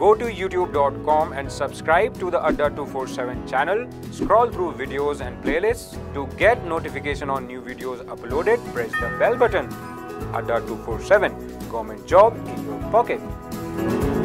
Go to youtube.com and subscribe to the Adda 247 channel. Scroll through videos and playlists. To get notification on new videos uploaded, press the bell button. Adda 247, government job in your pocket.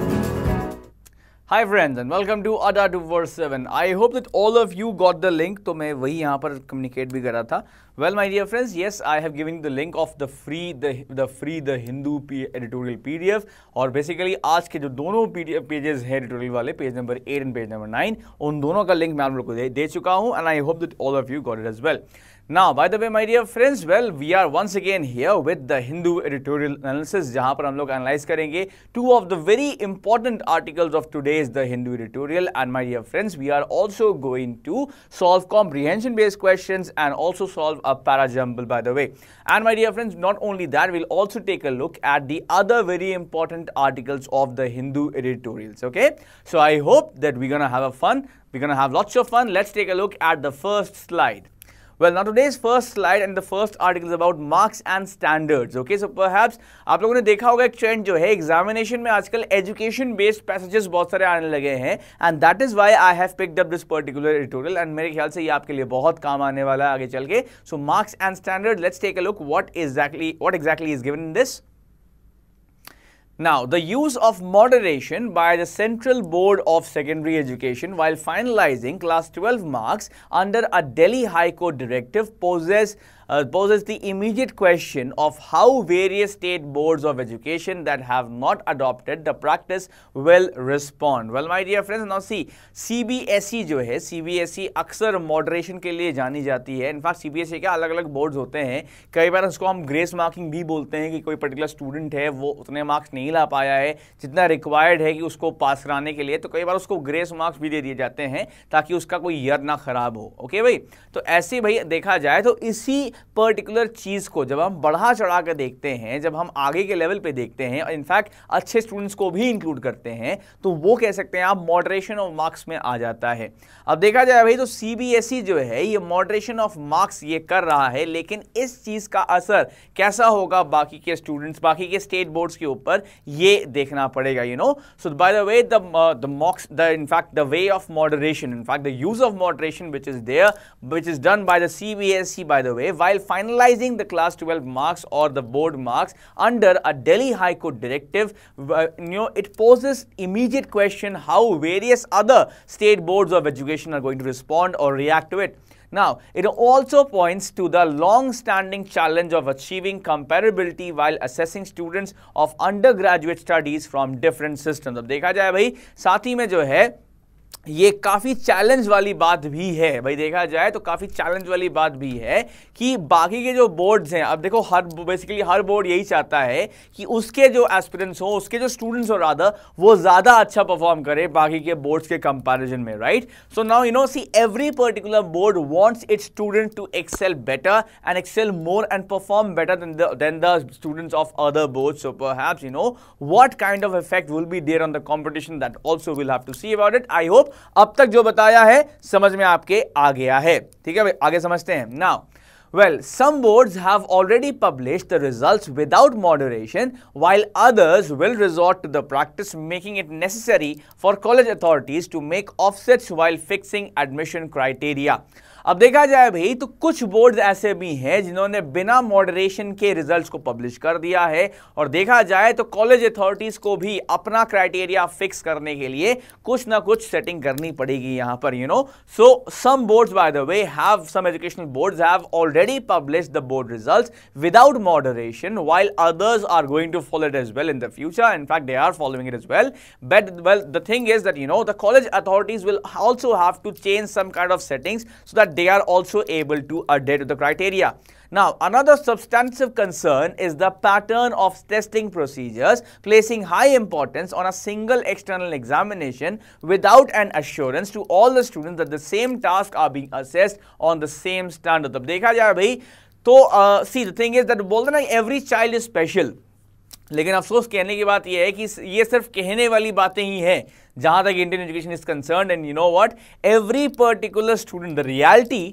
Hi friends and welcome to Adda two वर्स seven I hope that all of you got the link तो मैं वही यहाँ पर communicate भी कर रहा था well my dear friends yes I have giving the link of the free the free the Hindu editorial PDF और बेसिकली आज के जो दोनों पेजेस हैं एडिटोरियल वाले page number eight and page number nine उन दोनों का लिंक मैं आप लोग को दे, दे चुका हूँ and I hope that all of you got it as well Now, by the way, my dear friends, well, we are once again here with the Hindu editorial analysis, जहां पर हम लोग analyze करेंगे two of the very important articles of today's the Hindu editorial. And my dear friends, we are also going to solve comprehension-based questions and also solve a para jumble, by the way. And my dear friends, not only that, we'll also take a look at the other very important articles of the Hindu editorials. Okay, so I hope that we're gonna have a fun. We're gonna have lots of fun. Let's take a look at the first slide. Well now today's first slide and the first article is about marks and standards. Okay, so perhaps आप लोगों ने देखा होगा एक trend जो है examination में आजकल एजुकेशन बेस्ड पैसेजेस बहुत सारे आने लगे हैं and that is why I have picked up this particular editorial एंड मेरे ख्याल से ये आपके लिए बहुत काम आने वाला है आगे चल के so marks and standard let's take a look what exactly what exactly is given this Now, the use of moderation by the Central Board of Secondary Education while finalizing class 12 marks under a Delhi High Court directive poses uh, poses the immediate question of how various state boards of education that have not adopted the practice will respond. Well, my dear friends, now see, CBSE जो है CBSE अक्सर moderation के लिए जानी जाती है in fact CBSE के अलग अलग बोर्ड्स होते हैं कई बार उसको हम ग्रेस मार्किंग भी बोलते हैं कि कोई पर्टिकुलर स्टूडेंट है वो उतने मार्क्स नहीं ला पाया है जितना रिक्वायर्ड है कि उसको पास कराने के लिए तो कई बार उसको ग्रेस मार्क्स भी दे दिए जाते हैं ताकि उसका कोई ईयर ना खराब हो ओके भाई तो ऐसे भाई देखा जाए तो इसी पर्टिकुलर चीज़ को जब हम बढ़ा चढ़ा कर देखते हैं जब हम आगे के लेवल पे देखते हैं और इनफैक्ट अच्छे स्टूडेंट्स को भी इंक्लूड करते हैं तो वो कह सकते हैं आप मॉडरेशन ऑफ मार्क्स में आ जाता है अब देखा जाए भाई तो सी e जो है ये मॉडरेशन ऑफ मार्क्स ये कर रहा है लेकिन इस चीज़ का असर कैसा होगा बाकी के स्टूडेंट्स बाकी के स्टेट बोर्ड्स के ऊपर ये देखना पड़ेगा you know so by the way the marks the in fact the way of moderation in fact the use of moderation which is there which is done by the C B S C by the way while finalizing the class 12 marks or the board marks under a Delhi High Court directive, you know, it poses immediate question how various other state boards of education are going to respond or react to it. Now, it also points to the long-standing challenge of achieving comparability while assessing students of undergraduate studies from different systems. Now, देखा जाए भाई में जो है ये काफ़ी challenge वाली बात भी है भाई देखा जाए तो काफ़ी चैलेंज वाली बात भी है कि बाकी के जो बोर्ड्स हैं अब देखो हर बेसिकली हर बोर्ड यही चाहता है कि उसके जो एस्पिरेंट्स हो उसके जो स्टूडेंट्स हो राधा वो ज़्यादा अच्छा परफॉर्म करे बाकी के बोर्ड्स के कंपैरिजन में right so now you know see every particular board wants its student to excel better and excel more and perform better than the students of other board so पर you know kind of effect will be there on the competition that also will have to see about it I hope hope अब तक जो बताया है समझ में आपके आ गया है ठीक है आगे समझते हैं now well some boards have already publish the results without moderation while others will resort to the practice making it necessary for college authorities to make offsets while fixing admission criteria अब देखा जाए भाई तो कुछ board ऐसे भी हैं जिन्होंने बिना मॉडरेशन के रिजल्ट्स को पब्लिश कर दिया है और देखा जाए तो कॉलेज अथॉरिटीज को भी अपना क्राइटेरिया फिक्स करने के लिए कुछ ना कुछ सेटिंग करनी पड़ेगी यहां पर you know so some boards by the way have some educational boards have already publish the board result without moderation while others are going to follow it as well in the future in fact they are following it as well but well the thing is that you know the college authorities will also have to change some kind of settings so that they are also able to adhere to the criteria. Now, another substantive concern is the pattern of testing procedures placing high importance on a single external examination without an assurance to all the students that the same tasks are being assessed on the same standard. तब देखा जाए भाई तो see the thing is that बोलते ना every child is special लेकिन अफसोस कहने की बात यह है कि ये सिर्फ कहने वाली बातें ही हैं jahan tak Indian education is concerned and you know what every particular student the reality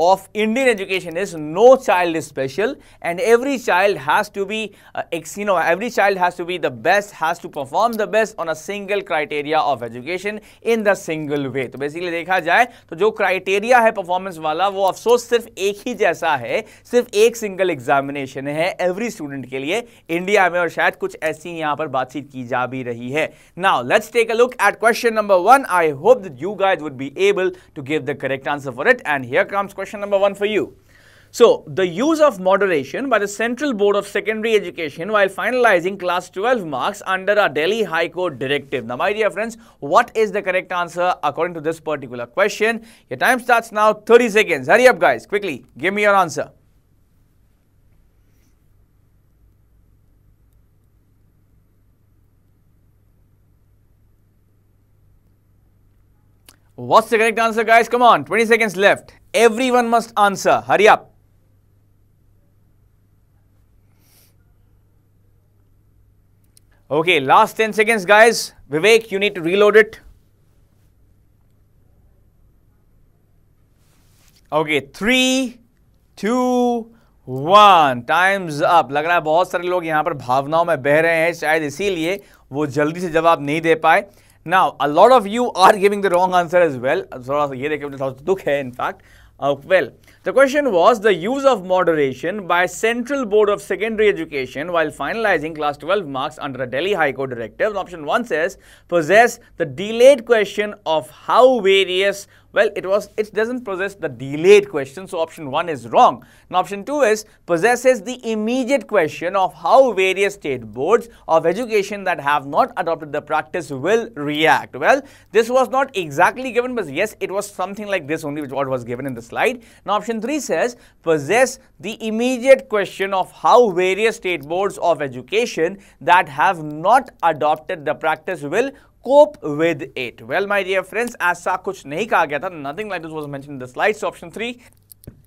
of Indian education is no child is special and every child has to be, uh, you know, every child has to be the best, has to perform the best on a single criteria of education in the single way. to so basically dekha jaye to jo criteria hai performance वाला वो अफसोस sirf ek hi jaisa hai sirf ek single examination hai every student ke liye india mein aur shayad kuch aisi yahan par baat cheet ki ja bhi rahi hai Now let's take a look at question number 1 I hope that you guys would be able to give the correct answer for it and here comes question question number one for you. So, the use of moderation by the Central Board of Secondary Education while finalizing class 12 marks under a Delhi High Court directive. Now, my dear friends, what is the correct answer according to this particular question? Your time starts now 30 seconds. Hurry up guys, quickly, give me your answer. What's the correct answer guys? Come on, 20 seconds left. Every one must answer हरियाप okay last ten seconds guys Vivek you need to reload okay three two one time's up लग रहा है बहुत सारे लोग यहां पर भावनाओं में बह रहे हैं शायद इसीलिए वो जल्दी से जवाब नहीं दे पाए now a lot of you are giving the wrong answer as well थोड़ा सा ये देखिए मुझे थोड़ा दुख है in fact Uh, well, the question was the use of moderation by Central Board of Secondary Education while finalizing class 12 marks under a Delhi High Court directive. Option 1 says possess the delayed question of how various well, it was it doesn't possess the delayed question, so option 1 is wrong. Now, option 2 is possesses the immediate question of how various state boards of education that have not adopted the practice will react. Well, this was not exactly given, but yes, it was something like this only which what was given in the slide. Now, option 3 says possess the immediate question of how various state boards of education that have not adopted the practice will cope with it. Well, my dear friends, as kuch nahi kaha gaya tha. Nothing like this was mentioned in the slides. So option 3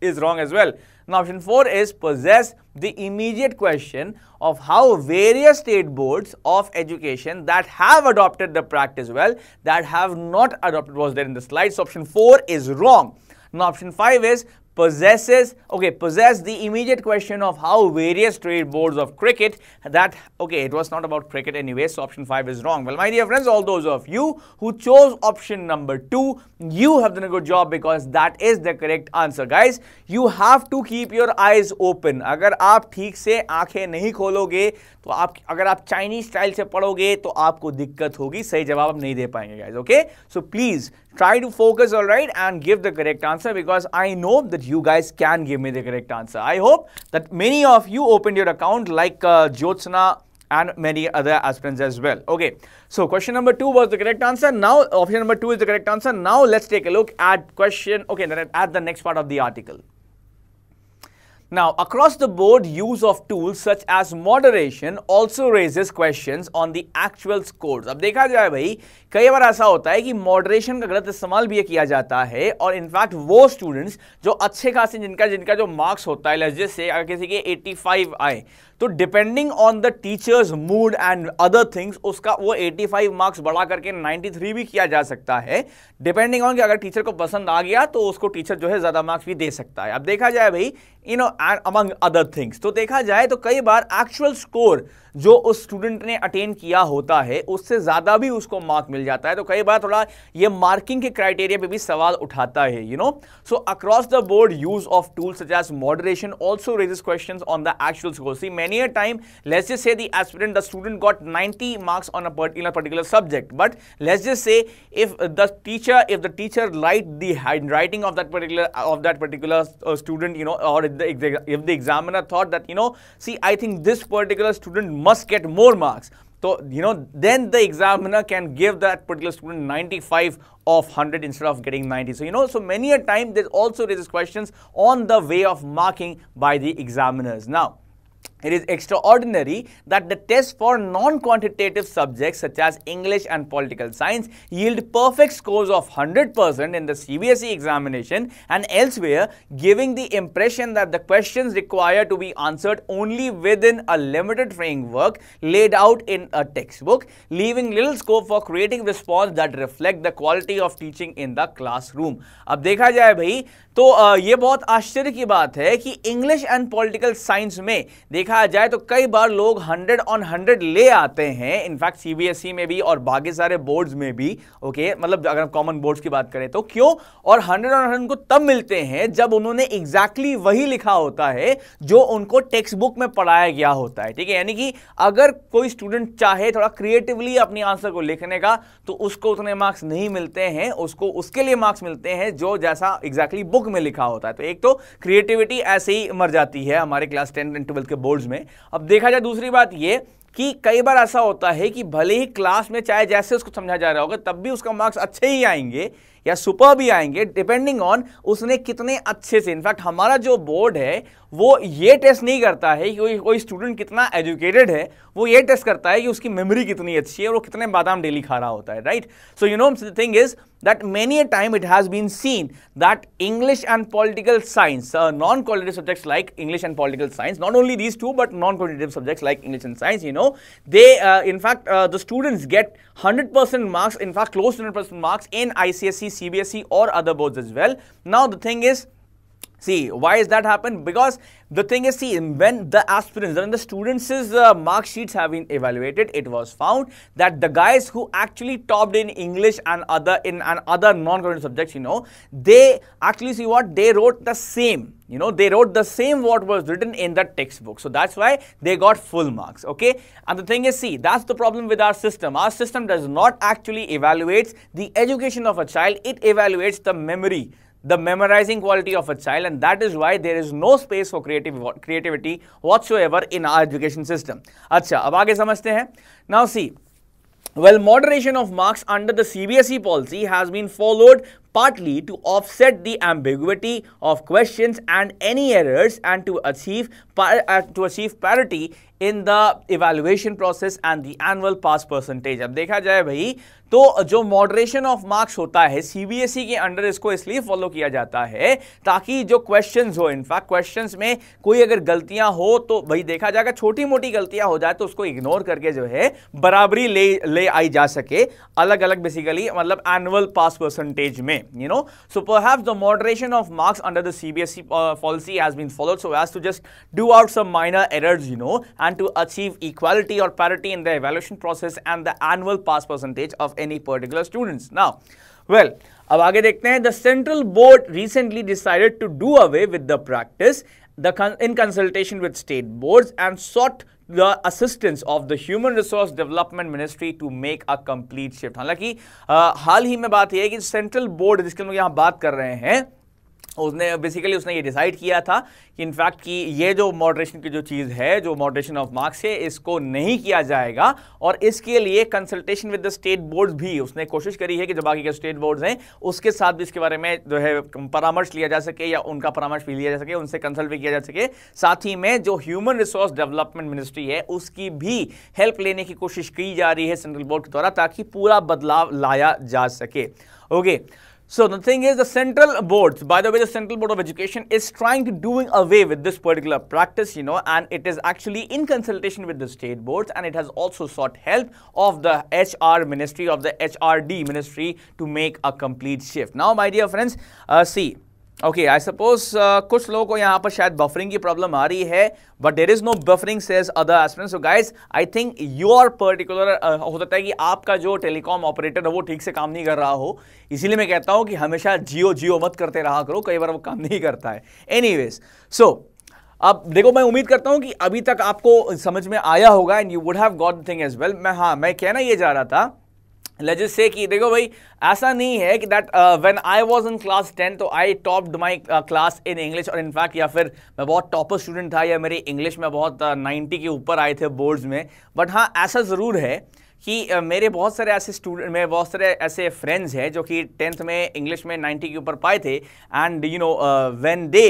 is wrong as well. Now option 4 is possess the immediate question of how various state boards of education that have adopted the practice well, that have not adopted was there in the slides. So option 4 is wrong. Now option 5 is possesses okay possess the immediate question of how various trade boards of cricket that okay it was not about cricket anyway so option 5 is wrong well my dear friends all those of you who chose option number 2 you have done a good job because that is the correct answer guys you have to keep your eyes open agar aap theek se aankhein nahi khologe to aap agar aap chinese style se padhoge to aapko dikkat hogi sahi jawab nahi de payenge guys okay so please try to focus all right and give the correct answer because i know the that you guys can give me the correct answer. I hope that many of you opened your account like uh, Jyotsna and many other aspirants as well. Okay, so question number two was the correct answer. Now, option number two is the correct answer. Now, let's take a look at question, okay, at the next part of the article. Now, across the board, use of tools such as moderation also raises questions on the actual scores. Now, देखा जाए भाई कई बार ऐसा होता है कि moderation का गलत इस्तेमाल भी किया जाता है और इनफैक्ट वो स्टूडेंट्स जो अच्छे खासे जिनका जिनका जो मार्क्स होता है लज्जे से अगर किसी के 85 आए तो depending on the teacher's mood and other things उसका वो 85 मार्क्स बढ़ा करके 93 भी किया जा सकता है डिपेंडिंग ऑन कि अगर टीचर को पसंद आ गया तो उसको टीचर जो है ज़्यादा मार्क्स भी दे सकता है अब देखा जाए भाई इन अमंग अदर थिंग्स तो देखा जाए तो कई बार एक्चुअल स्कोर जो उस स्टूडेंट ने अटेन किया होता है उससे ज़्यादा भी उसको मार्क मिल जाता है तो कई बार थोड़ा ये मार्किंग के क्राइटेरिया पे भी सवाल उठाता है you know so across the board use of tools such as moderation also raises question on the actual score see many a time let's just say the aspirant the student got 90 marks on a particular particular subject but let's just say if the teacher if the teacher light the writing of that particular of that particular student you know और if the examiner thought that you know see I think this particular student must get more marks. So, you know, then the examiner can give that particular student 95 of 100 instead of getting 90. So, you know, so many a time there's also raises questions on the way of marking by the examiners. Now, it is extraordinary that the tests for non-quantitative subjects such as English and political science yield perfect scores of 100% in the CBSE examination and elsewhere, giving the impression that the questions require to be answered only within a limited framework laid out in a textbook, leaving little scope for creating response that reflect the quality of teaching in the classroom. अब देखा जाए भाई तो ये बहुत आश्चर्य की बात है कि English and political science में देखा देखा जाए तो कई बार लोग 100 ऑन 100 ले आते हैं इनफैक्ट सीबीएसई e में भी और बाकी सारे बोर्ड्स में भी ओके मतलब अगर हम कॉमन बोर्ड्स की बात करें तो क्यों और 100 ऑन 100 को तब मिलते हैं जब उन्होंने एग्जैक्टली exactly वही लिखा होता है जो उनको टेक्स्ट बुक में पढ़ाया गया होता है ठीक है यानी कि अगर कोई स्टूडेंट चाहे थोड़ा क्रिएटिवली अपनी आंसर को लिखने का तो उसको उतने मार्क्स नहीं मिलते हैं उसको उसके लिए मार्क्स मिलते हैं जो जैसा एग्जैक्टली exactly बुक में लिखा होता है तो एक तो क्रिएटिविटी ऐसे ही मर जाती है हमारे क्लास टेन एंड ट्वेल्थ के बोर्ड बोर्ड्स में अब देखा जाए दूसरी बात ये कि कई बार ऐसा होता है कि भले ही क्लास में चाहे जैसे उसको समझा जा रहा होगा तब भी उसका मार्क्स अच्छे ही आएंगे या सुपर भी आएंगे डिपेंडिंग ऑन उसने कितने अच्छे से इनफैक्ट हमारा जो बोर्ड है वो ये टेस्ट नहीं करता है कि कोई स्टूडेंट कितना एजुकेटेड है वो ये टेस्ट करता है कि उसकी मेमोरी कितनी अच्छी है वो कितने बादाम डेली खा रहा होता है right so you know thing is that many a time it has been seen that English and political science non qualitative subjects like English and political science not only these two but non qualitative subjects like English and science you know they in fact the students get 100% marks, in fact, close to 100% marks in ICSE, CBSE, or other boards as well. Now, the thing is, See, why is that happen? Because the thing is, see, when the aspirants, when the students' uh, mark sheets have been evaluated, it was found that the guys who actually topped in English and other in and other non-current subjects, you know, they actually see what they wrote the same. You know, they wrote the same what was written in the textbook. So that's why they got full marks. Okay. And the thing is, see, that's the problem with our system. Our system does not actually evaluates the education of a child. It evaluates the memory the memorizing quality of a child and that is why there is no space for creative creativity whatsoever in our education system acha ab aage samajhte hain now see well, moderation of marks under the CBSE policy has been followed partly to offset the ambiguity of questions and any errors and to achieve uh, to achieve parity in the evaluation process and the annual pass percentage अब देखा जाए भाई तो जो moderation of marks होता है CBSE e के under इसको इसलिए फॉलो किया जाता है ताकि जो क्वेश्चंस हो इनफैक्ट क्वेश्चंस में कोई अगर गलतियां हो तो भाई देखा जाएगा छोटी मोटी गलतियां हो जाए तो उसको इग्नोर करके जो है बराबरी ले ले आई जा सके अलग अलग बेसिकली मतलब एनुअल पास परसेंटेज में you know. So perhaps the moderation of marks under the CBSE uh, policy has been followed so as to just do out some minor errors, you know, and to achieve equality or parity in the evaluation process and the annual pass percentage of any particular students. Now, well, अब आगे देखते हैं the central board recently decided to do away with the practice the con in consultation with state boards and sought the assistance of the Human Resource Development Ministry to make a complete shift हालांकि हाल ही में बात यह है कि central board जिसकी हम लोग यहाँ बात कर रहे हैं उसने बेसिकली उसने ये डिसाइड किया था कि इनफैक्ट कि ये जो मॉडरेशन की जो चीज़ है जो मॉडरेशन ऑफ मार्क्स है इसको नहीं किया जाएगा और इसके लिए consultation with the state board भी उसने कोशिश करी है कि जो बाकी के स्टेट बोर्ड्स हैं उसके साथ भी इसके बारे में जो है परामर्श लिया जा सके या उनका परामर्श भी लिया जा सके उनसे कंसल्ट भी किया जा सके साथ ही में जो ह्यूमन रिसोर्स डेवलपमेंट मिनिस्ट्री है उसकी भी हेल्प लेने की कोशिश की जा रही है सेंट्रल बोर्ड के द्वारा ताकि पूरा बदलाव लाया जा सके okay okay. So the thing is the central boards, by the way, the Central Board of Education is trying to doing away with this particular practice, you know, and it is actually in consultation with the state boards and it has also sought help of the HR ministry, of the HRD ministry to make a complete shift. Now, my dear friends, uh, see, okay I suppose कुछ लोगों को यहाँ पर शायद buffering की problem आ रही है but there is no buffering says other aspirant so guys I think your particular हो सकता है कि आपका जो टेलीकॉम ऑपरेटर है वो ठीक से काम नहीं कर रहा हो इसीलिए मैं कहता हूँ कि हमेशा जियो जियो मत करते रहा करो कई बार वो काम नहीं करता है एनी वेज सो अब देखो मैं उम्मीद करता हूँ कि अभी तक आपको समझ में आया होगा and you would have got thing as well मैं हाँ मैं कहना ये जा रहा था लेट से कि देखो भाई ऐसा नहीं है कि that when I was in class ten तो I topped my class in English और इनफैक्ट या फिर मैं बहुत टॉपर स्टूडेंट था या मेरे इंग्लिश में बहुत नाइन्टी uh, के ऊपर आए थे बोर्ड्स में बट हाँ ऐसा ज़रूर है कि uh, मेरे बहुत सारे ऐसे स्टूडेंट मेरे बहुत सारे ऐसे फ्रेंड्स हैं जो कि टेंथ में इंग्लिश में नाइन्टी के ऊपर पाए थे and you know when they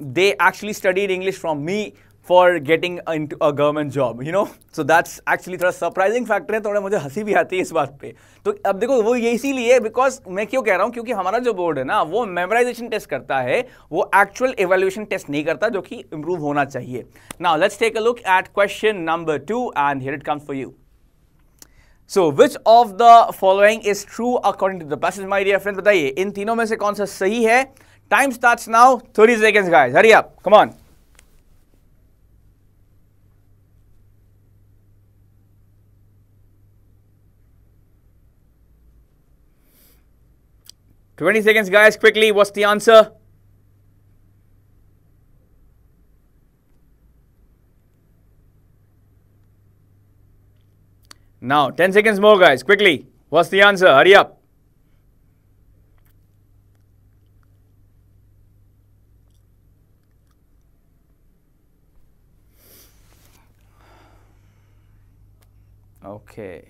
they actually studied English from me for getting into a government job you know so that's actually थोड़ा सरप्राइजिंग फैक्टर है थोड़ा मुझे हंसी भी आती है इस बात पे तो अब देखो वो ये इसीलिए बिकॉज मैं क्यों कह रहा हूँ क्योंकि हमारा जो बोर्ड है ना वो मेमोराइजेशन टेस्ट करता है वो एक्चुअल एवेल्यूशन टेस्ट नहीं करता जो कि इंप्रूव होना चाहिए now let's take a look at question number two and here it comes for you so which of the following is true according to the passage my dear friends बताइए इन तीनों में से कौन सा सही है time starts now 30 seconds guys hurry up come 20 seconds, guys. Quickly, what's the answer? Now, 10 seconds more, guys. Quickly. What's the answer? Hurry up. Okay.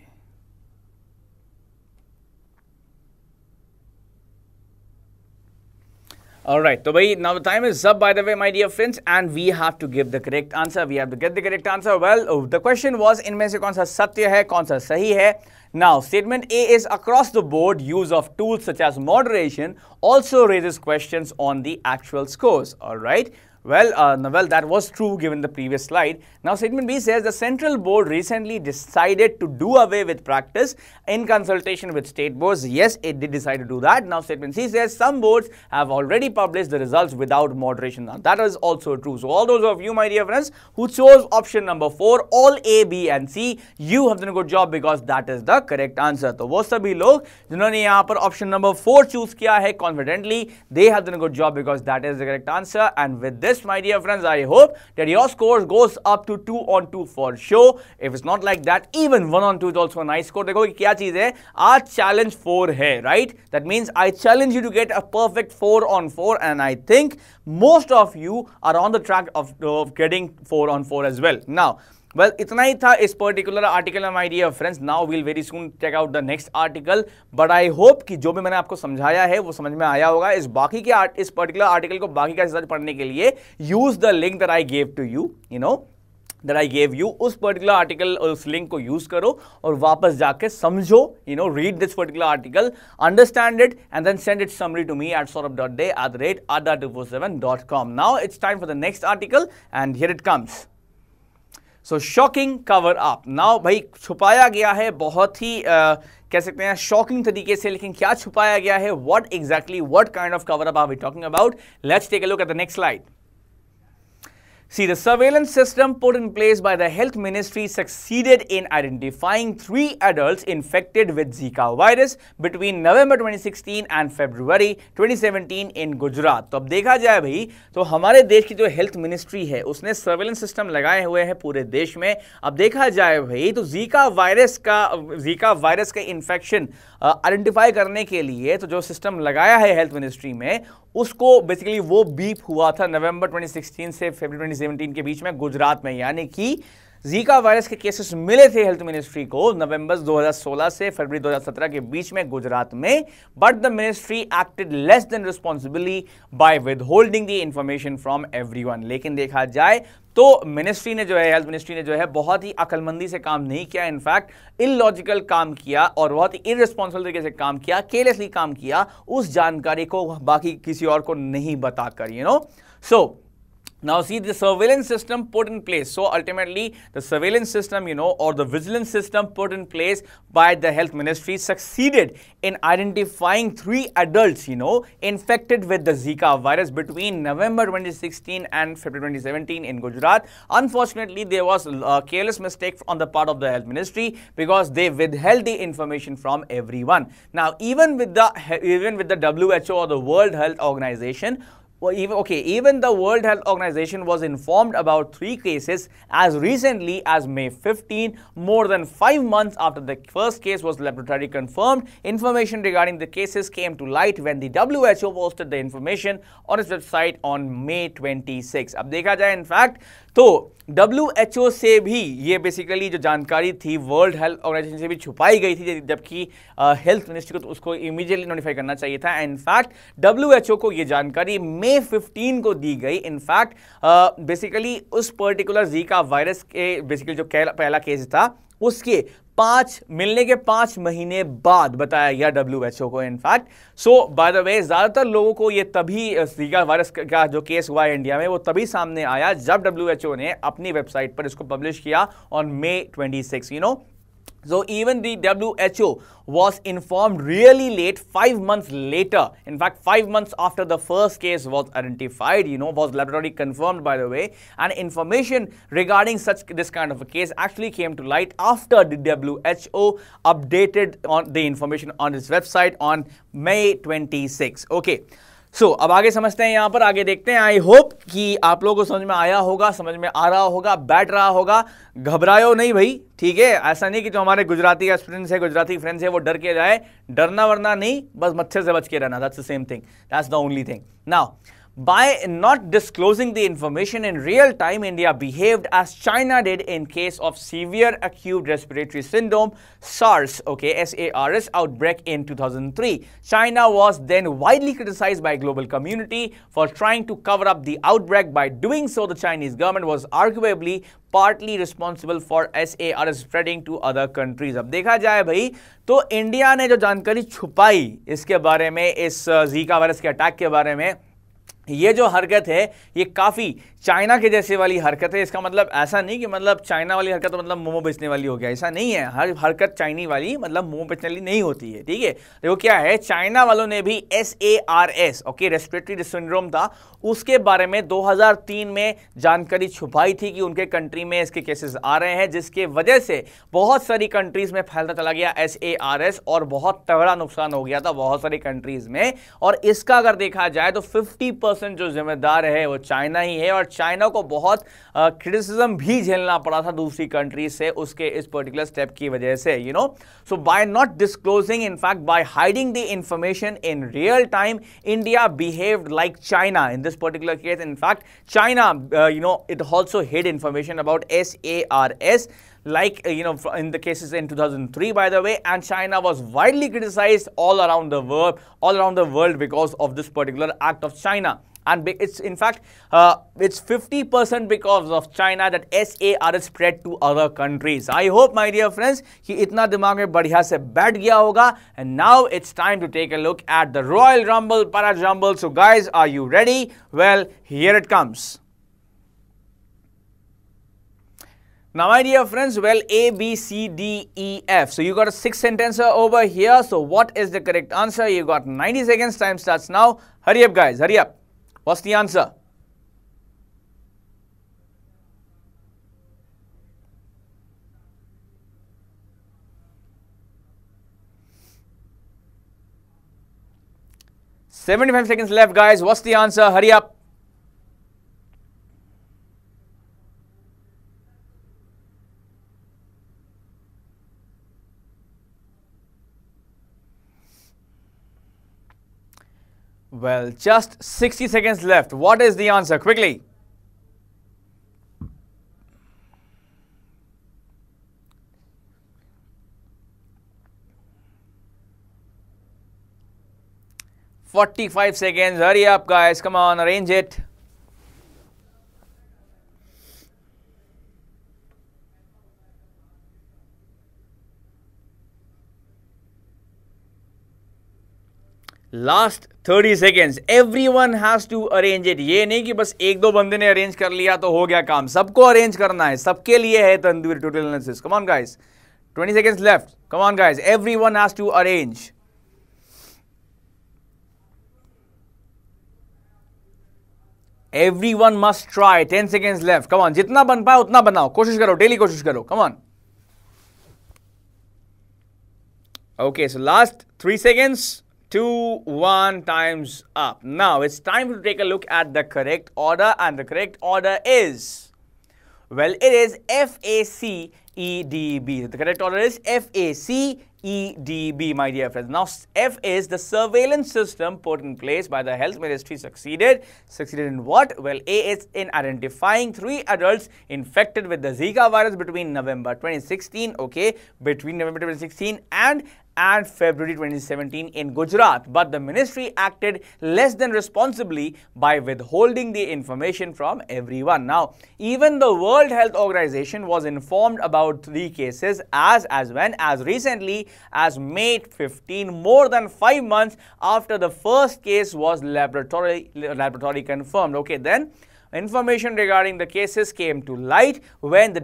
All right, so now the time is up, by the way, my dear friends, and we have to give the correct answer. We have to get the correct answer. Well, oh, the question was, in से कौन सा सत्य है, कौन सा सही Now, statement A is across the board use of tools such as moderation also raises questions on the actual scores. All right, well, uh, well, that was true given the previous slide. Now, statement B says the central board recently decided to do away with practice in consultation with state boards. Yes, it did decide to do that. Now, statement C says some boards have already published the results without moderation. Now, that is also true. So, all those of you, my dear friends, who chose option number 4, all A, B and C, you have done a good job because that is the correct answer. So, वो सभी लोग जिन्होंने यहाँ पर option number 4 choose. किया है Confidently, they have done a good job because that is the correct answer and with this, list, my dear friends. I hope that your scores goes up to 2 on 2 for sure. If it's not like that, even 1 on 2 is also a nice score. They go, क्या चीज़ है आज challenge 4 है, right? That means I challenge you to get a perfect 4 on 4 and I think most of you are on the track of, of getting 4 on 4 as well. Now, well इतना ही था इस particular article my dear friends now will very soon check out the next article but I hope कि जो भी मैंने आपको समझाया है वो समझ में आया होगा इस बाकी के आर्ट, इस पर्टिकुलर आर्टिकल को बाकी का रिसर्च पढ़ने के लिए use the link that I gave to you you know that I gave you उस पर्टिकुलर आर्टिकल और उस लिंक को यूज करो और वापस जाके समझो you know read this particular article understand it and then send it summary to me at Saurabh dot day at the rate आदा two four seven dot com now it's time for the next article and here it comes so shocking cover up now भाई छुपाया गया है बहुत ही आ, कह सकते हैं shocking तरीके से लेकिन क्या छुपाया गया है what exactly what kind of cover up are we talking about let's take a look at the next slide See, the surveillance system put in place by the health ministry succeeded in identifying three adults infected with Zika virus between November 2016 and February 2017 in Gujarat. तो अब देखा जाए भाई तो हमारे देश की जो हेल्थ मिनिस्ट्री है उसने सर्वेलेंस सिस्टम लगाए हुए हैं पूरे देश में अब देखा जाए भाई तो जीका वायरस का जीका वायरस का इन्फेक्शन आइडेंटिफाई करने के लिए तो जो सिस्टम लगाया है हेल्थ मिनिस्ट्री में उसको बेसिकली वो बीप हुआ था नवंबर 2016 से फेबर 2017 के बीच में गुजरात में यानी कि जीका वायरस के केसेस मिले थे हेल्थ मिनिस्ट्री को नवंबर 2016 से फरवरी 2017 के बीच में गुजरात में but the ministry acted less than responsibly by withholding the information from everyone लेकिन देखा जाए तो मिनिस्ट्री ने जो है हेल्थ मिनिस्ट्री ने जो है बहुत ही अकलमंदी से काम नहीं किया इनफैक्ट इलॉजिकल काम किया और बहुत ही इरेस्पॉन्सिबल तरीके से काम किया केयरलेसली काम किया उस जानकारी को बाकी किसी और को नहीं बताकर you know so Now see the surveillance system put in place. So ultimately the surveillance system, you know, or the vigilance system put in place by the health ministry succeeded in identifying three adults, you know, infected with the Zika virus between November 2016 and February 2017 in Gujarat. Unfortunately, there was a careless mistake on the part of the health ministry because they withheld the information from everyone. Now even with the even with the WHO or the World Health Organization, well, even okay, even the World Health Organization was informed about three cases as recently as May 15, more than five months after the first case was laboratory confirmed. Information regarding the cases came to light when the WHO posted the information on its website on May 26. अब देखा जाए in fact तो W से भी ये basically जो जानकारी थी वर्ल्ड हेल्थ ऑर्गेनाइजेशन से भी छुपाई गई थी जबकि हेल्थ मिनिस्ट्री को तो उसको इमीडिएटली नोटिफाई करना चाहिए था इनफैक्ट डब्ल्यू को ये जानकारी मे 15 को दी गई इनफैक्ट बेसिकली उस पर्टिकुलर जी का वायरस के बेसिकली जो पहला केस था उसके पांच मिलने के पांच महीने बाद बताया गया डब्ल्यू को in fact so by the way ज्यादातर लोगों को ये तभी जीका वायरस का जो केस हुआ है इंडिया में वो तभी सामने आया जब डब्ल्यू ने अपनी वेबसाइट पर इसको पब्लिश किया on May twenty six you know So even the WHO was informed really late, five months later. In fact, five months after the first case was identified, you know, was laboratory confirmed by the way, and information regarding such this kind of a case actually came to light after the WHO updated on the information on its website on May 26. Okay. So so, अब आगे समझते हैं यहाँ पर आगे देखते हैं आई hope कि आप लोगों को समझ में आया होगा समझ में आ रहा होगा बैठ रहा होगा घबरायो नहीं भाई ठीक है ऐसा नहीं कि जो हमारे गुजराती स्टूडेंट्स है गुजराती फ्रेंड्स है वो डर के जाए डरना वरना नहीं बस मच्छर से बच के रहना that's the same thing that's the only thing now By not disclosing the information in real time, India behaved as China did in case of severe acute respiratory syndrome SARS, okay, S-A-R-S outbreak in 2003. China was then widely criticized by global community for trying to cover up the outbreak. By doing so, the Chinese government was arguably partly responsible for S A R spreading to other countries अब देखा जाए भाई तो India ने जो जानकारी छुपाई इसके बारे में इस जीका वायरस के अटैक के बारे में ये जो हरकत है ये काफ़ी चाइना के जैसे वाली हरकत है इसका मतलब ऐसा नहीं कि मतलब चाइना वाली हरकत तो मतलब मोमो बेचने वाली हो गया ऐसा नहीं है हर हरकत चाइनी वाली मतलब मोमो बेचने वाली नहीं होती है ठीक है देखो क्या है चाइना वालों ने भी S A R S okay respiratory syndrome था उसके बारे में 2003 में जानकारी छुपाई थी कि उनके कंट्री में इसके केसेस आ रहे हैं जिसके वजह से बहुत सारी कंट्रीज में फैलता चला गया एस ए आर एस और बहुत तगड़ा नुकसान हो गया था बहुत सारी कंट्रीज में और इसका अगर देखा जाए तो फिफ्टी परसेंट जो जिम्मेदार है वो चाइना ही है और चाइना को बहुत क्रिटिसिज्म भी झेलना पड़ा था दूसरी कंट्री से उसके इस पर्टिकुलर स्टेप की वजह से you know so by not disclosing in fact by hiding the information in real time India behave like China in this particular case in fact China you know it also hid information about S A R S like you know in the cases in 2003 by the way and china was widely criticized all around the world all around the world because of this particular act of china and it's in fact uh, it's 50% because of China that SAR is spread to other countries. I hope my dear friends कि इतना दिमाग में बढ़िया से bad गया hoga. and now it's time to take a look at the Royal Rumble para Jumble. So guys are you ready? Well here it comes. Now, my dear friends, well, A, B, C, D, E, F. So, you got a six sentence over here. So, what is the correct answer? You got 90 seconds. Time starts now. Hurry up, guys. Hurry up. What's the answer? Seventy-five seconds left, guys. What's the answer? Hurry up. Well, just 60 seconds left. What is the answer? Quickly. Forty-five seconds. Hurry up, guys. Come on, arrange it. Last thirty seconds everyone has to arrange it ये नहीं कि बस एक दो बंदे ने arrange कर लिया तो हो गया काम सबको अरेंज करना है सबके लिए है तंदूर total analysis come on guys 20 seconds left come on on everyone has to arrange one must try ten seconds left come on जितना बन पाए उतना बनाओ कोशिश करो डेली कोशिश करो come on okay so last three seconds 2, 1 times up. Now it's time to take a look at the correct order and the correct order is, well it is F A C E D B. The correct order is F A C E D B my dear friends. Now F is the surveillance system put in place by the health ministry succeeded. Succeeded in what? Well A is in identifying three adults infected with the Zika virus between November 2016, okay, between November 2016 and and February 2017 in Gujarat, but the ministry acted less than responsibly by withholding the information from everyone. Now, even the World Health Organization was informed about three cases as as when as recently as May 15, more than five months after the first case was laboratory laboratory confirmed. Okay, then Information regarding the cases came to light when the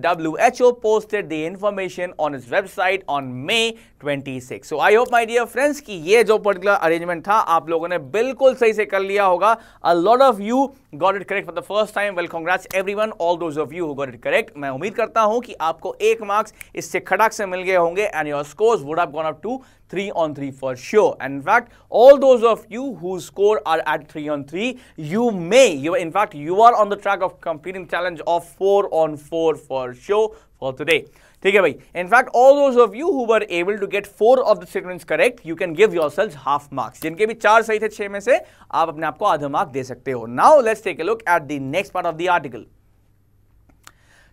WHO posted the information on its website on May 26. So I hope my dear friends कि ये जो particular arrangement था आप लोगों ने बिल्कुल सही से कर लिया होगा. A lot of you got it correct for the first time. Well congrats everyone all those of you who got it correct. मैं उम्मीद करता हूँ कि आपको एक मार्क्स इससे खड़ाक से मिल गए होंगे and your scores would have gone up to three on three for sure. And in fact, all those of you whose score are at three on three, you may, you in fact, you are on the track of completing challenge of four on four for sure for today. ठीक है भाई in fact all those of you who were able to get four of the statements correct you can give yourselves half marks जिनके भी चार सही थे छह में से आप अपने आप को आधा मार्क दे सकते हो now let's take a look at the next part of the article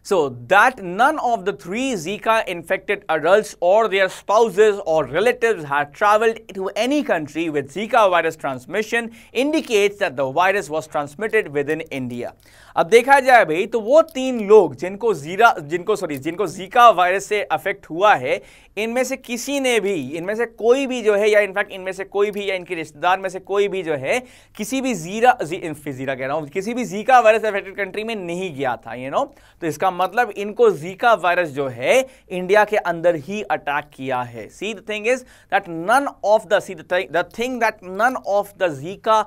So that none of the three Zika infected adults or their spouses or relatives had traveled to any country with Zika virus transmission indicates that the virus was transmitted within India. अब देखा जाए भाई तो वो तीन लोग जिनको जीरा जिनको सॉरी जिनको जीका वायरस से अफेक्ट हुआ है इनमें से किसी ने भी इनमें से कोई भी जो है या इनफैक्ट इनमें से कोई भी या इनके रिश्तेदार में से कोई भी जो है किसी भी जीरा जी, जीरा कह रहा हूँ किसी भी जीका वायरस अफेक्टेड कंट्री में नहीं गया था यू you नो know? तो इसका मतलब इनको जीका वायरस जो है इंडिया के अंदर ही अटैक किया है see the thing is that none of the see the thing that none of the Zika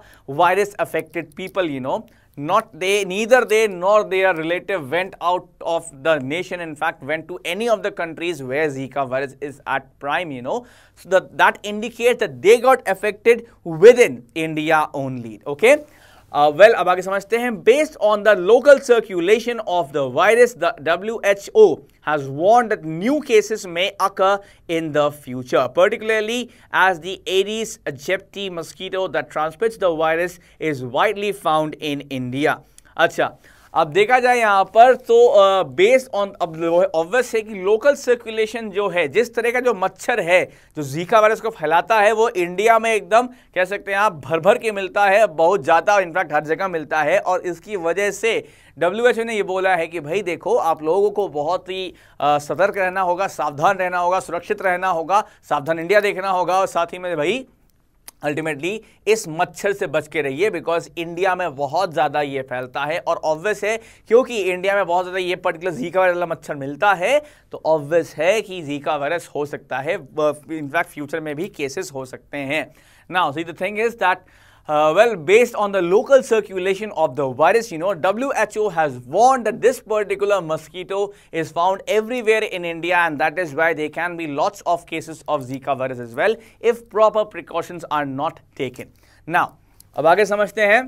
virus affected people you know not they neither they nor their relative went out of the nation in fact went to any of the countries where zika virus is at prime you know so that that indicates that they got affected within india only okay well अब आगे समझते हैं based on the local circulation of the virus the W H O has warned that new cases may occur in the future particularly as the Aedes aegypti mosquito that transmits the virus is widely found in India अच्छा अब देखा जाए यहाँ पर तो based on अब obvious है कि लोकल सर्कुलेशन जो है जिस तरह का जो मच्छर है जो जीका वायरस को फैलाता है वो इंडिया में एकदम कह सकते हैं आप भर भर के मिलता है बहुत ज़्यादा इनफैक्ट हर जगह मिलता है और इसकी वजह से डब्ल्यू ने ये बोला है कि भाई देखो आप लोगों को बहुत ही सतर्क रहना होगा सावधान रहना होगा सुरक्षित रहना होगा सावधान इंडिया देखना होगा और साथ ही में भाई अल्टीमेटली इस मच्छर से बच के रहिए बिकॉज इंडिया में बहुत ज़्यादा ये फैलता है और ऑब्वियस है क्योंकि इंडिया में बहुत ज़्यादा ये पर्टिकुलर जीका वायरस वाला मच्छर मिलता है तो ऑब्वियस है कि जीका वायरस हो सकता है इनफैक्ट फ्यूचर में भी केसेस हो सकते हैं now see the thing is that Uh, well, based on the local circulation of the virus, you know, WHO has warned that this particular mosquito is found everywhere in India and that is why there can be lots of cases of Zika virus as well if proper precautions are not taken. Now, अब आगे समझते हैं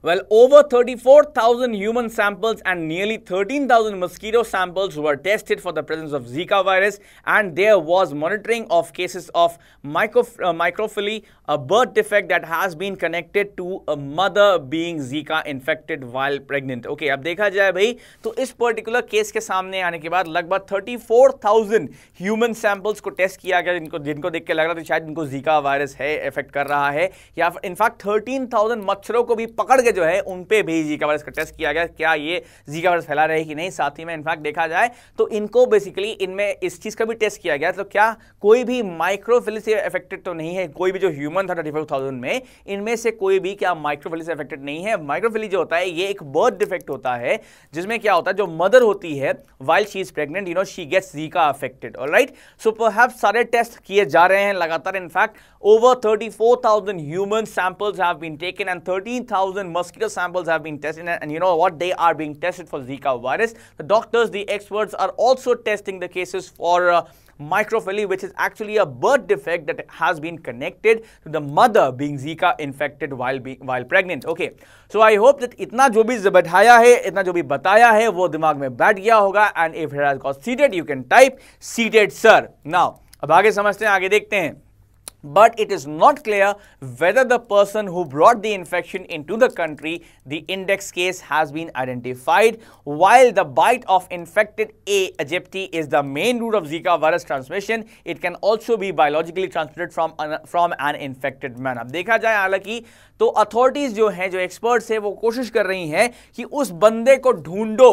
Well, over 34,000 human samples and nearly 13,000 mosquito samples were tested for the presence of Zika virus, and there was monitoring of cases of micro, uh, microphily, a birth defect that has been connected to a mother being Zika infected while pregnant. Okay, now let's see, so तो इस particular case के aane ke baad, बाद 34,000 human samples were tested, किया गया जिनको जिनको देख Zika virus is affecting शायद इनको जीका 13,000 mosquitoes were also वर्ग जो है उन पे भी जीका वायरस का टेस्ट किया गया क्या ये जीका वायरस फैला रहे कि नहीं साथ ही में इनफैक्ट देखा जाए तो इनको बेसिकली इनमें इस चीज़ का भी टेस्ट किया गया तो क्या कोई भी माइक्रोफिलिस इफेक्टेड तो नहीं है कोई भी जो ह्यूमन था थर्टी में इनमें से कोई भी क्या माइक्रोफिलिस इफेक्टेड नहीं है माइक्रोफिलिस जो होता है ये एक बर्थ डिफेक्ट होता है जिसमें क्या होता है जो मदर होती है while she is pregnant you know she gets Zika affected और राइट सो पर सारे टेस्ट किए जा रहे हैं लगातार in fact over thirty four thousand human samples have been taken and thirteen thousand mosquito samples have been tested and you know what they are being tested for Zika virus. The doctors, the experts are also testing the cases for uh, microphily which is actually a birth defect that has been connected to the mother being Zika infected while being while pregnant. Okay, so I hope that itna jo bhi बैठाया hai itna jo bhi bataya hai wo dimag mein baith gaya hoga and if it has got seated you can type seated sir. Now ab aage samajhte hain aage dekhte hain but it is not clear whether the person who brought the infection into the country, the index case has been identified, while the bite of infected A. aegypti is the main route of Zika virus transmission, it can also be biologically transmitted from an, from an infected man. ab dekha jaye halaki to authorities jo हैं jo experts hai wo koshish kar rahi हैं ki us bande ko dhoondo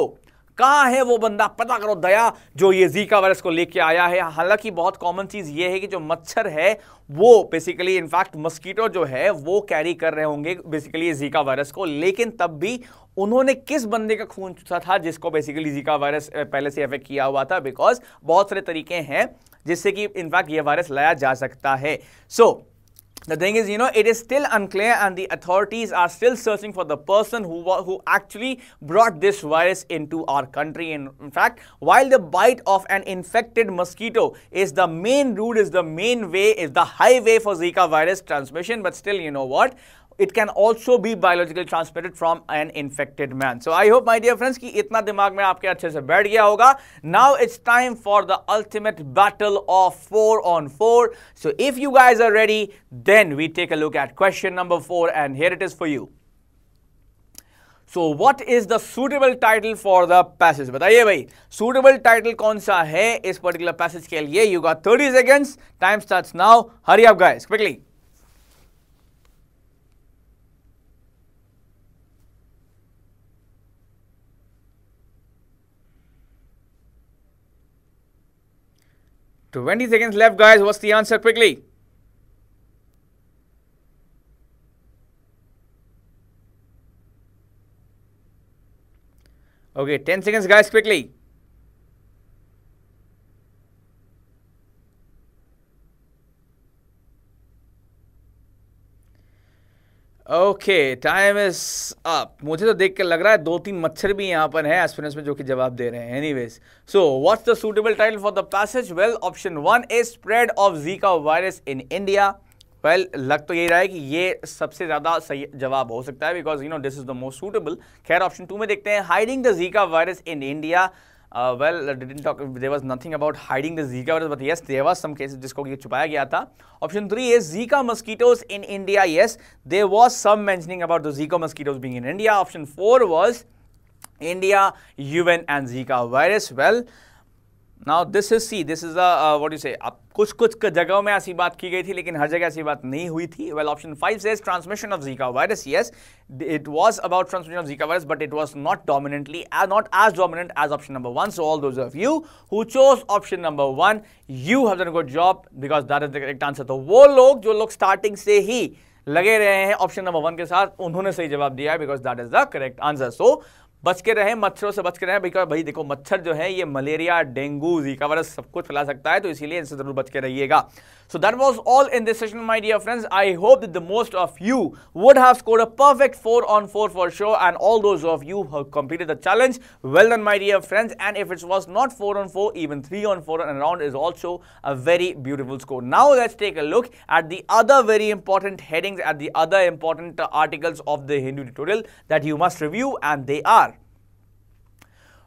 कहाँ है वो बंदा पता करो दया जो ये जीका वायरस को लेके आया है हालांकि बहुत कॉमन चीज़ ये है कि जो मच्छर है वो बेसिकली इनफैक्ट मस्कीटो जो है वो कैरी कर रहे होंगे बेसिकली ये जीका वायरस को लेकिन तब भी उन्होंने किस बंदे का खून चूसा था जिसको बेसिकली जीका वायरस पहले से अफेक्ट किया हुआ था बिकॉज बहुत सारे तरीके हैं जिससे कि इनफैक्ट ये वायरस लाया जा सकता है so so, The thing is, you know, it is still unclear and the authorities are still searching for the person who, who actually brought this virus into our country. In, in fact, while the bite of an infected mosquito is the main route, is the main way, is the highway for Zika virus transmission, but still, you know what? it can also be biologically transmitted from an infected man. So I hope my dear friends ki itna dimag mein aapke acche se baith gaya Now it's time for the ultimate battle of 4 on 4. So if you guys are ready, then we take a look at question number 4 and here it is for you. So what is the suitable title for the passage? Bataiye bhai, suitable title kaun sa hai is particular passage ke liye? You got 30 seconds. Time starts now. Hurry up guys, quickly. 20 seconds left, guys. What's the answer quickly? Okay, 10 seconds, guys, quickly. Okay time is up मुझे तो देख कर लग रहा है दो तीन मच्छर भी यहाँ पर हैं एस्पिरेंस में जो कि जवाब दे रहे हैं anyways so what's the suitable title for the passage well option one is spread of Zika virus in India well लग तो यही रहा है कि ये सबसे ज़्यादा सही जवाब हो सकता है because you know this is the most suitable खैर ऑप्शन टू में देखते हैं hiding the Zika virus in India uh, well didn't talk there was nothing about hiding the zika virus but yes there was some cases जिसको ये छुपाया गया था option 3 is zika mosquitoes in india yes there was some mentioning about the zika mosquitoes being in india option 4 was India, UN and Zika virus. Well, uh, now this is see this is what you say अब कुछ कुछ जगहों में ऐसी बात की गई थी लेकिन हर जगह ऐसी बात नहीं हुई थी वेल ऑप्शन फाइव से transmission of Zika virus yes it was about transmission of Zika virus but it was not dominantly not as dominant as option number one so all those of you who chose option number one you have done good job because that is the correct answer तो वो लोग जो लोग starting से ही लगे रहे हैं option number one के साथ उन्होंने सही जवाब दिया है because that is the correct answer so बच के रहें मच्छरों से बच के रहें बिकॉज भाई देखो मच्छर जो है ये मलेरिया डेंगू जीका वायरस सब कुछ फैला सकता है तो इसीलिए इनसे जरूर बच के रहिएगा so that was all in this session my dear friends I hope the most of you would have score a perfect four on four for sure and all those of you have completed the challenge well done my dear friends and if it's was not four on four even three on four and around is also a very beautiful score now let's take a look at the other very important headings at the other important articles of the Hindu tutorial that you must review and they are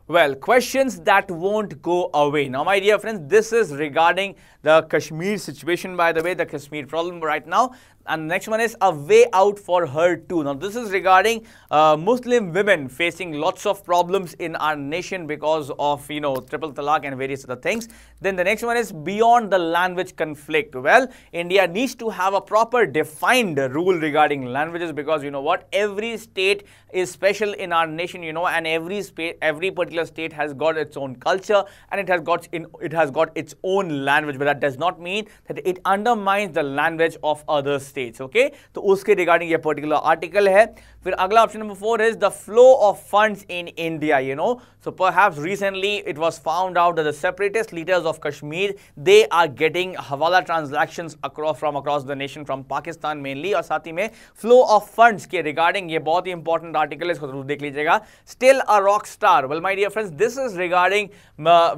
Well, questions that won't go away. Now, my dear friends, this is regarding the Kashmir situation, by the way, the Kashmir problem right now. And the next one is a way out for her too. Now, this is regarding uh, Muslim women facing lots of problems in our nation because of, you know, triple talaq and various other things. Then the next one is beyond the language conflict. Well, India needs to have a proper defined rule regarding languages because, you know what, every state is special in our nation, you know, and every every particular state has got its own culture and it has got in, it has got its own language. But that does not mean that it undermines the language of other states. States okay तो उसके regarding ये particular article है फिर अगला option number four is the flow of funds in India you know so perhaps recently it was found out the separatist leaders of Kashmir they are getting hawala transaction across from across the nation from Pakistan mainly और साथ ही में flow of funds के regarding ये बहुत ही important article है इसको जरूर देख लीजिएगा still a rock star well my dear friends this is regarding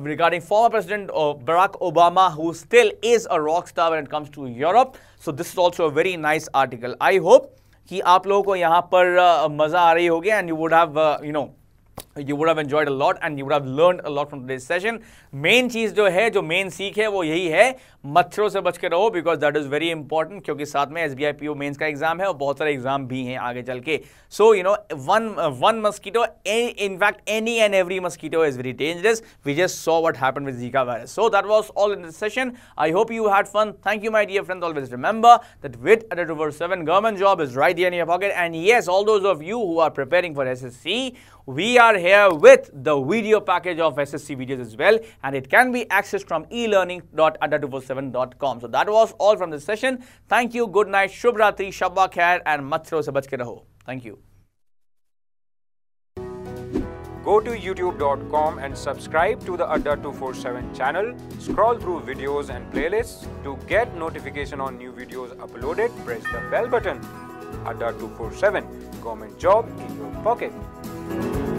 regarding former president Barack Obama who still is a rock star when it comes to Europe so this is also a very nice article I hope कि आप लोगों को यहाँ पर uh, मज़ा आ रही होगी and you would have you know you would have enjoyed a lot and you would have learn a lot from this session main चीज़ जो है जो मेन सीख है वो यही है मच्छरों से बचकर रहो because that is very important क्योंकि साथ में S B I P mains का एग्जाम है और बहुत सारे एग्जाम भी हैं आगे चल के so you know one one mosquito in fact any and every mosquito is very dangerous we just so what happen with Zika virus so that was all in session I hope you had fun thank you my dear friend always remember that with eight over seven government job is right in your pocket and yes all those of you who are preparing for SSC, we are here with the video package of SSC videos as well and it can be accessed from elearning.ada247 97.com. So that was all from this session. Thank you. Good night. Shubhratri, Shabba Khair, and Matro se bach ke raho. Thank you. Go to youtube.com and subscribe to the Adda 247 channel. Scroll through videos and playlists. To get notification on new videos uploaded, press the bell button. Adda 247, government job in your pocket.